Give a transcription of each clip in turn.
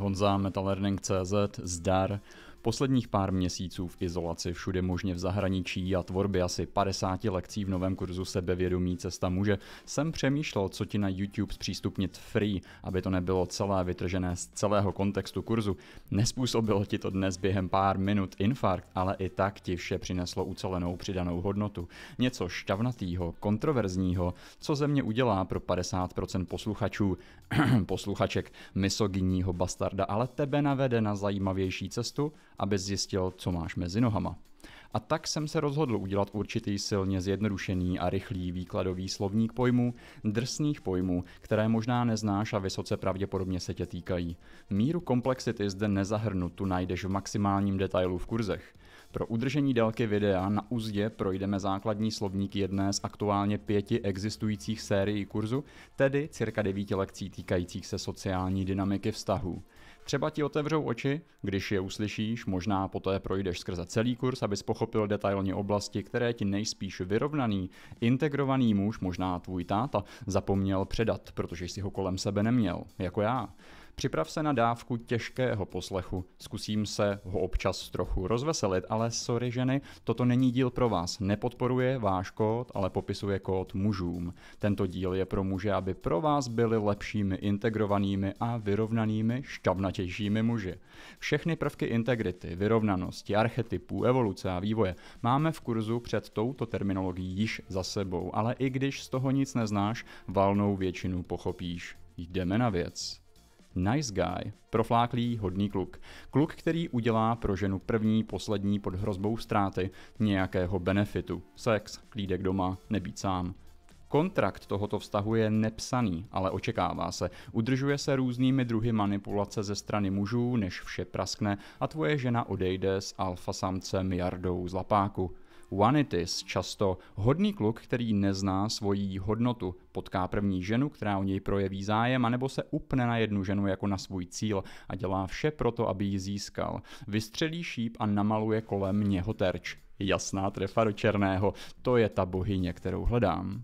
Honza, CZ zdar. Posledních pár měsíců v izolaci všude možně v zahraničí a tvorby asi 50 lekcí v novém kurzu sebevědomí cesta muže jsem přemýšlel, co ti na YouTube zpřístupnit free, aby to nebylo celé vytržené z celého kontextu kurzu. Nespůsobilo ti to dnes během pár minut infarkt, ale i tak ti vše přineslo ucelenou přidanou hodnotu. Něco šťavnatýho, kontroverzního, co ze mě udělá pro 50% posluchačů, posluchaček misogyního bastarda, ale tebe navede na zajímavější cestu, aby zjistil, co máš mezi nohama. A tak jsem se rozhodl udělat určitý silně zjednodušený a rychlý výkladový slovník pojmů, drsných pojmů, které možná neznáš a vysoce pravděpodobně se tě týkají. Míru komplexity zde nezahrnu, tu najdeš v maximálním detailu v kurzech. Pro udržení délky videa na úzdě projdeme základní slovník jedné z aktuálně pěti existujících sérií kurzu, tedy cirka devíti lekcí týkajících se sociální dynamiky vztahů. Třeba ti otevřou oči, když je uslyšíš, možná poté projdeš skrze celý kurz, abys pochopil detailně oblasti, které ti nejspíš vyrovnaný, integrovaný muž, možná tvůj táta, zapomněl předat, protože jsi ho kolem sebe neměl, jako já. Připrav se na dávku těžkého poslechu. Zkusím se ho občas trochu rozveselit, ale sorry ženy, toto není díl pro vás. Nepodporuje váš kód, ale popisuje kód mužům. Tento díl je pro muže, aby pro vás byli lepšími, integrovanými a vyrovnanými, šťavnatějšími muži. Všechny prvky integrity, vyrovnanosti, archetypů, evoluce a vývoje máme v kurzu před touto terminologií již za sebou, ale i když z toho nic neznáš, valnou většinu pochopíš. Jdeme na věc. Nice guy, profláklý, hodný kluk. Kluk, který udělá pro ženu první, poslední pod hrozbou ztráty nějakého benefitu. Sex, klídek doma, nebýt sám. Kontrakt tohoto vztahu je nepsaný, ale očekává se. Udržuje se různými druhy manipulace ze strany mužů, než vše praskne a tvoje žena odejde s alfasamcem Jardou z lapáku. Juanitis často hodný kluk, který nezná svoji hodnotu, potká první ženu, která o něj projeví zájem, anebo se upne na jednu ženu jako na svůj cíl a dělá vše proto, aby ji získal. Vystřelí šíp a namaluje kolem něho terč. Jasná trefa do černého, to je ta bohyně, kterou hledám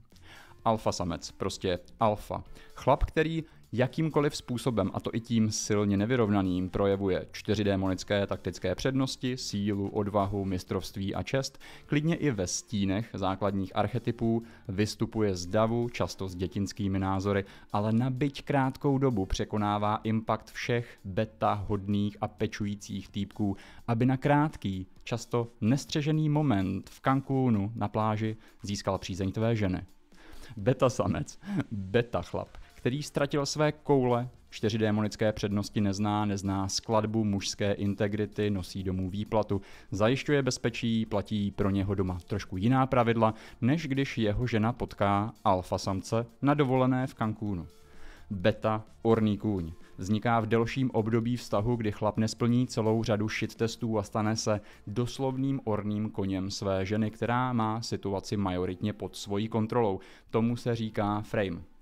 alfa samec, prostě alfa. Chlap, který jakýmkoliv způsobem, a to i tím silně nevyrovnaným, projevuje čtyři démonické taktické přednosti, sílu, odvahu, mistrovství a čest, klidně i ve stínech základních archetypů, vystupuje z davu, často s dětinskými názory, ale na byť krátkou dobu překonává impact všech beta hodných a pečujících týpků, aby na krátký, často nestřežený moment v Cancúnu na pláži získal přízeň tvé ženy. Beta samec, beta chlap který ztratil své koule, čtyři démonické přednosti nezná, nezná skladbu mužské integrity, nosí domů výplatu, zajišťuje bezpečí, platí pro něho doma trošku jiná pravidla, než když jeho žena potká alfa samce na dovolené v Cancúnu. Beta orný kůň vzniká v delším období vztahu, kdy chlap nesplní celou řadu shit testů a stane se doslovným orným koněm své ženy, která má situaci majoritně pod svojí kontrolou. Tomu se říká frame.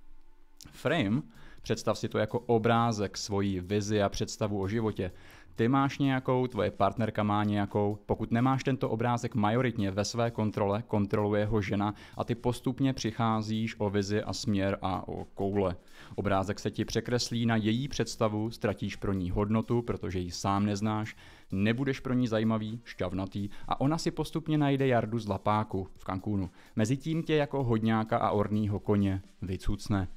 Frame, představ si to jako obrázek, svojí vizi a představu o životě. Ty máš nějakou, tvoje partnerka má nějakou. Pokud nemáš tento obrázek majoritně ve své kontrole, kontroluje ho žena a ty postupně přicházíš o vizi a směr a o koule. Obrázek se ti překreslí na její představu, ztratíš pro ní hodnotu, protože ji sám neznáš, nebudeš pro ní zajímavý, šťavnatý a ona si postupně najde jardu z lapáku v Cancúnu. Mezitím tě jako hodňáka a orního koně vycucne.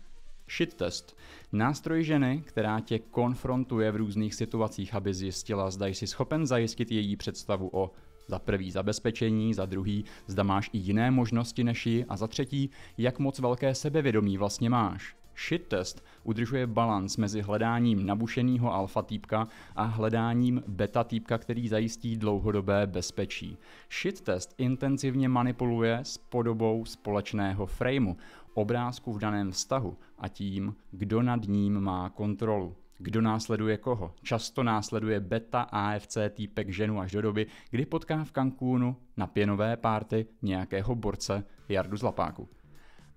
Shit test. Nástroj ženy, která tě konfrontuje v různých situacích, aby zjistila, zda jsi schopen zajistit její představu o za prvý zabezpečení, za druhý zda máš i jiné možnosti než ji a za třetí, jak moc velké sebevědomí vlastně máš. Shit test udržuje balans mezi hledáním nabušeného alfa týpka a hledáním beta týpka, který zajistí dlouhodobé bezpečí. Shit test intenzivně manipuluje s podobou společného frameu, obrázku v daném vztahu a tím, kdo nad ním má kontrolu. Kdo následuje koho? Často následuje beta AFC týpek ženu až do doby, kdy potká v Cancúnu na pěnové párty nějakého borce Jardu Zlapáku.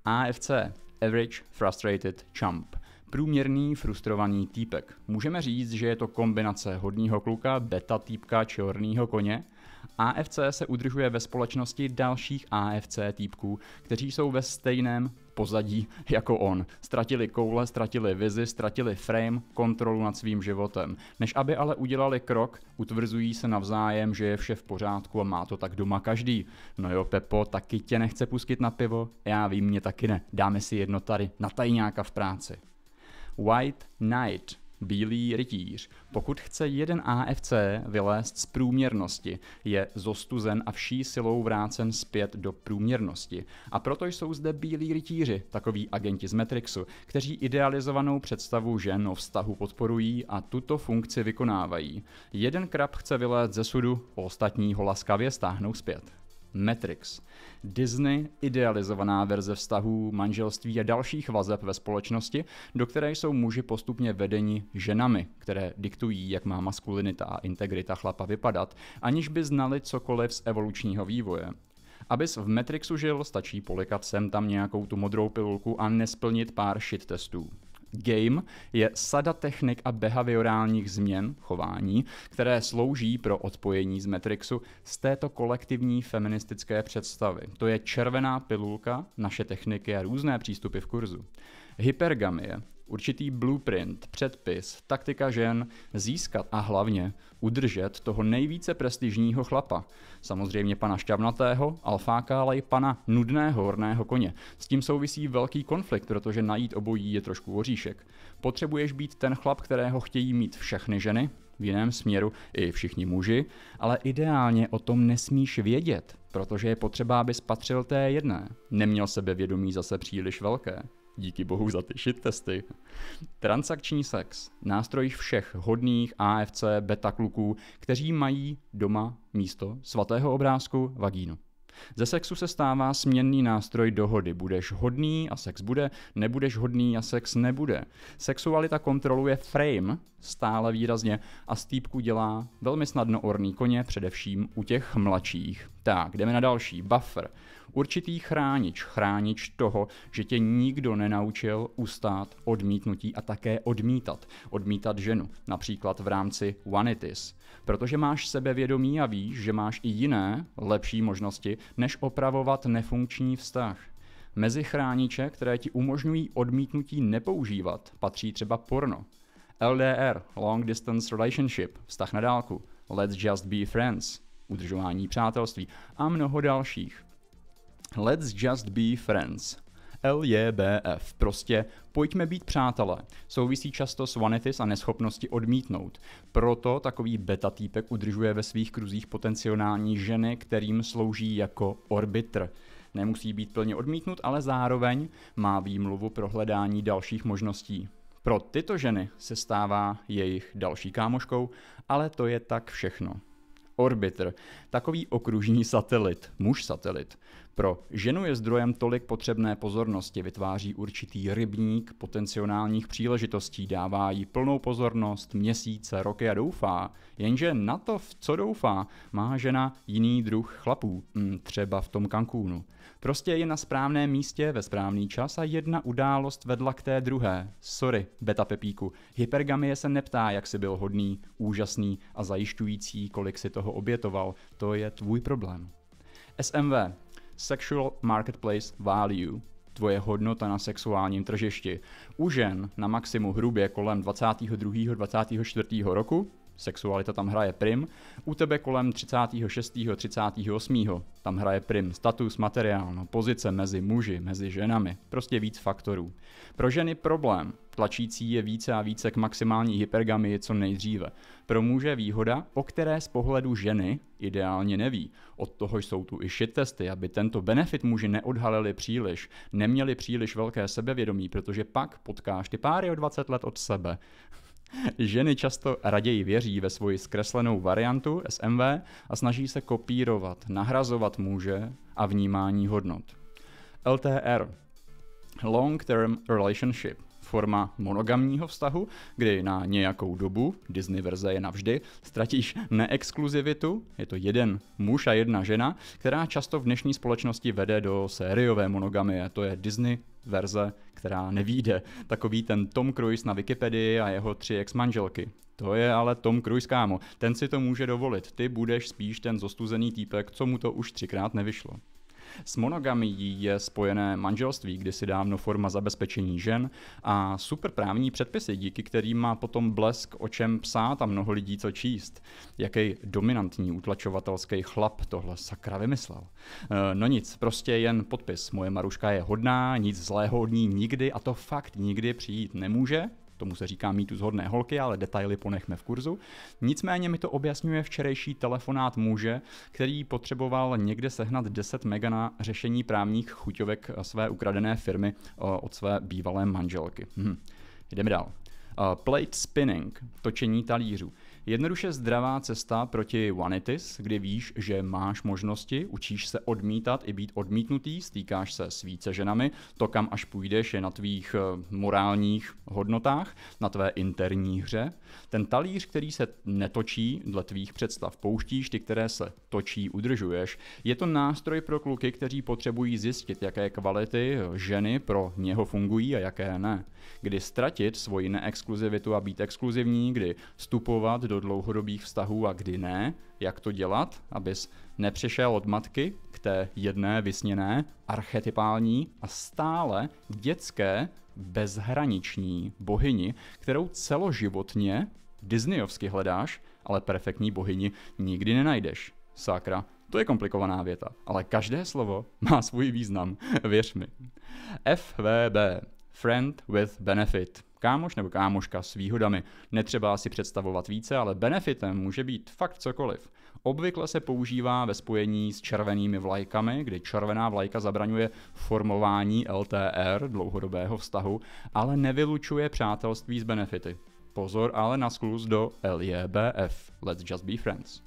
AFC Average Frustrated Chump. Průměrný frustrovaný týpek. Můžeme říct, že je to kombinace hodního kluka, beta týpka černého koně, AFC se udržuje ve společnosti dalších AFC týpků, kteří jsou ve stejném pozadí jako on. Ztratili koule, ztratili vizi, ztratili frame, kontrolu nad svým životem. Než aby ale udělali krok, utvrzují se navzájem, že je vše v pořádku a má to tak doma každý. No jo, Pepo, taky tě nechce pustit na pivo? Já vím, mě taky ne. Dáme si jedno tady, na tajňáka v práci. White Knight Bílý rytíř. Pokud chce jeden AFC vylézt z průměrnosti, je zostuzen a vší silou vrácen zpět do průměrnosti. A proto jsou zde bílí rytíři, takoví agenti z Matrixu, kteří idealizovanou představu žen o vztahu podporují a tuto funkci vykonávají. Jeden krab chce vylézt ze sudu, ostatní ho laskavě stáhnou zpět. Matrix. Disney idealizovaná verze vztahů, manželství a dalších vazeb ve společnosti, do které jsou muži postupně vedeni ženami, které diktují, jak má maskulinita a integrita chlapa vypadat, aniž by znali cokoliv z evolučního vývoje. Abys v Matrixu žil, stačí polikat sem tam nějakou tu modrou pilulku a nesplnit pár shit testů. Game je sada technik a behaviorálních změn chování, které slouží pro odpojení z Matrixu z této kolektivní feministické představy. To je červená pilulka, naše techniky a různé přístupy v kurzu. Hypergamie určitý blueprint, předpis, taktika žen, získat a hlavně udržet toho nejvíce prestižního chlapa. Samozřejmě pana šťavnatého, i pana nudného horného koně. S tím souvisí velký konflikt, protože najít obojí je trošku oříšek. Potřebuješ být ten chlap, kterého chtějí mít všechny ženy, v jiném směru i všichni muži, ale ideálně o tom nesmíš vědět, protože je potřeba, aby spatřil té jedné. Neměl sebevědomí zase příliš velké díky bohu za ty shit testy. Transakční sex, nástroj všech hodných AFC beta kluků, kteří mají doma místo svatého obrázku vagínu. Ze sexu se stává směnný nástroj dohody. Budeš hodný a sex bude, nebudeš hodný a sex nebude. Sexualita kontroluje frame stále výrazně a stýpku dělá velmi snadno orný koně, především u těch mladších. Tak, jdeme na další. Buffer určitý chránič, chránič toho, že tě nikdo nenaučil ustát odmítnutí a také odmítat. Odmítat ženu, například v rámci vanities. Protože máš sebevědomí a víš, že máš i jiné, lepší možnosti, než opravovat nefunkční vztah. Mezi chrániče, které ti umožňují odmítnutí nepoužívat, patří třeba porno, LDR, Long Distance Relationship, vztah na dálku, Let's Just Be Friends, udržování přátelství a mnoho dalších. Let's just be friends. LJBF, prostě pojďme být přátelé, souvisí často s vanities a neschopnosti odmítnout. Proto takový beta týpek udržuje ve svých kruzích potenciální ženy, kterým slouží jako orbitr. Nemusí být plně odmítnut, ale zároveň má výmluvu pro hledání dalších možností. Pro tyto ženy se stává jejich další kámoškou, ale to je tak všechno. Orbiter, takový okružní satelit, muž satelit. Pro ženu je zdrojem tolik potřebné pozornosti, vytváří určitý rybník potenciálních příležitostí, dává jí plnou pozornost, měsíce, roky a doufá. Jenže na to, v co doufá, má žena jiný druh chlapů, hm, třeba v tom Cancúnu. Prostě je na správném místě ve správný čas a jedna událost vedla k té druhé. Sorry, beta Pepíku, hypergamie se neptá, jak si byl hodný, úžasný a zajišťující, kolik si toho obětoval. To je tvůj problém. SMV. Sexual Marketplace Value, tvoje hodnota na sexuálním tržišti. U žen na maximu hrubě kolem 22. 24. roku Sexualita tam hraje prim. U tebe kolem 36. 38. tam hraje prim. Status, materiál, no, pozice mezi muži, mezi ženami. Prostě víc faktorů. Pro ženy problém. Tlačící je více a více k maximální hypergamii co nejdříve. Pro muže výhoda, o které z pohledu ženy ideálně neví. Od toho jsou tu i shit testy, aby tento benefit muži neodhalili příliš, neměli příliš velké sebevědomí, protože pak potkáš ty páry o 20 let od sebe. Ženy často raději věří ve svoji zkreslenou variantu SMV a snaží se kopírovat, nahrazovat muže a vnímání hodnot. LTR Long Term Relationship forma monogamního vztahu, kdy na nějakou dobu, Disney verze je navždy, ztratíš neexkluzivitu, je to jeden muž a jedna žena, která často v dnešní společnosti vede do sériové monogamie, to je Disney verze která nevíde. Takový ten Tom Cruise na Wikipedii a jeho tři ex-manželky. To je ale Tom Cruise, kámo. Ten si to může dovolit. Ty budeš spíš ten zostuzený týpek, co mu to už třikrát nevyšlo. S monogamií je spojené manželství, kdy si dávno forma zabezpečení žen a super právní předpisy, díky kterým má potom blesk o čem psát a mnoho lidí co číst. Jaký dominantní utlačovatelský chlap tohle sakra vymyslel. Eh, no nic, prostě jen podpis. Moje Maruška je hodná, nic zlého od ní nikdy a to fakt nikdy přijít nemůže, Tomu se říká mýtu z hodné holky, ale detaily ponechme v kurzu. Nicméně mi to objasňuje včerejší telefonát muže, který potřeboval někde sehnat 10 mega na řešení právních chuťovek eh, své ukradené firmy eh, od své bývalé manželky. Hm. Jdeme dál. Eh, plate spinning, točení talířů. Jednoduše zdravá cesta proti vanitis, kdy víš, že máš možnosti, učíš se odmítat i být odmítnutý, stýkáš se s více ženami, to kam až půjdeš je na tvých eh, morálních hodnotách, na tvé interní hře. Ten talíř, který se netočí dle tvých představ, pouštíš ty, které se točí, udržuješ. Je to nástroj pro kluky, kteří potřebují zjistit, jaké kvality eh, ženy pro něho fungují a jaké ne. Kdy ztratit svoji neexkluzivitu a být exkluzivní, kdy vstupovat do dlouhodobých vztahů a kdy ne, jak to dělat, abys nepřešel od matky k té jedné vysněné, archetypální a stále dětské bezhraniční bohyni, kterou celoživotně disneyovsky hledáš, ale perfektní bohyni nikdy nenajdeš. Sakra, to je komplikovaná věta, ale každé slovo má svůj význam, věř mi. FVB Friend with benefit. Kámoš nebo kámoška s výhodami. Netřeba si představovat více, ale benefitem může být fakt cokoliv. Obvykle se používá ve spojení s červenými vlajkami, kdy červená vlajka zabraňuje formování LTR, dlouhodobého vztahu, ale nevylučuje přátelství s benefity. Pozor ale na skluz do LJBF, Let's Just Be Friends.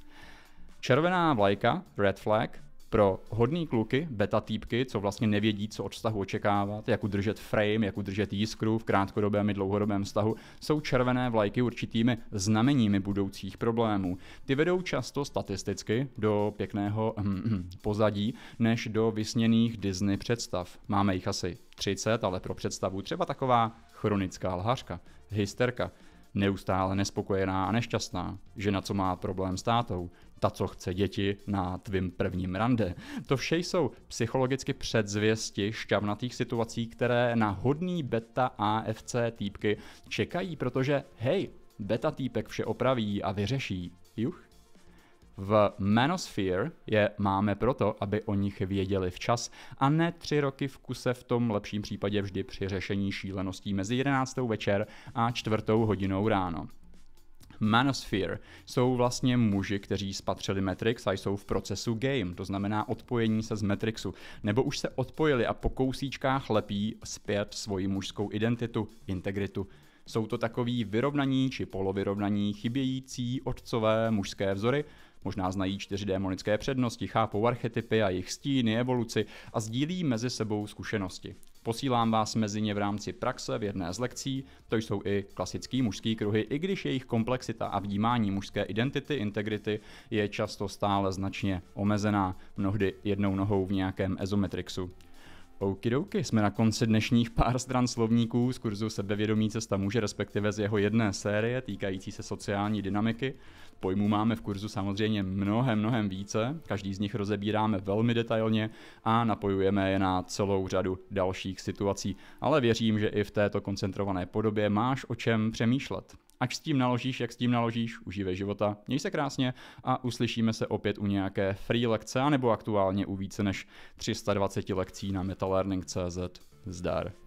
Červená vlajka, red flag, pro hodný kluky, beta týpky, co vlastně nevědí, co od vztahu očekávat, jak udržet frame, jak udržet jiskru v krátkodobém i dlouhodobém vztahu, jsou červené vlajky určitými znameními budoucích problémů. Ty vedou často statisticky do pěkného hm, hm, pozadí, než do vysněných Disney představ. Máme jich asi 30, ale pro představu třeba taková chronická lhářka, hysterka, neustále nespokojená a nešťastná, žena, co má problém s tátou, ta, co chce děti na tvým prvním rande. To vše jsou psychologicky předzvěsti šťavnatých situací, které na hodný beta AFC týpky čekají, protože hej, beta týpek vše opraví a vyřeší. Juch v Manosphere je máme proto, aby o nich věděli včas a ne tři roky v kuse v tom lepším případě vždy při řešení šíleností mezi 11. večer a 4. hodinou ráno. Manosphere jsou vlastně muži, kteří spatřili Matrix a jsou v procesu game, to znamená odpojení se z Matrixu, nebo už se odpojili a po kousíčkách lepí zpět svoji mužskou identitu, integritu. Jsou to takový vyrovnaní či polovyrovnaní chybějící otcové mužské vzory, Možná znají čtyři démonické přednosti, chápou archetypy a jejich stíny, evoluci a sdílí mezi sebou zkušenosti. Posílám vás mezi ně v rámci praxe v jedné z lekcí, to jsou i klasický mužský kruhy, i když jejich komplexita a vnímání mužské identity, integrity je často stále značně omezená, mnohdy jednou nohou v nějakém ezometrixu. Okidoky, jsme na konci dnešních pár stran slovníků z kurzu Sebevědomí cesta muže, respektive z jeho jedné série týkající se sociální dynamiky. Pojmů máme v kurzu samozřejmě mnohem, mnohem více, každý z nich rozebíráme velmi detailně a napojujeme je na celou řadu dalších situací, ale věřím, že i v této koncentrované podobě máš o čem přemýšlet. Ať s tím naložíš, jak s tím naložíš, užívej života, měj se krásně a uslyšíme se opět u nějaké free lekce, anebo aktuálně u více než 320 lekcí na metalearning.cz. Zdar.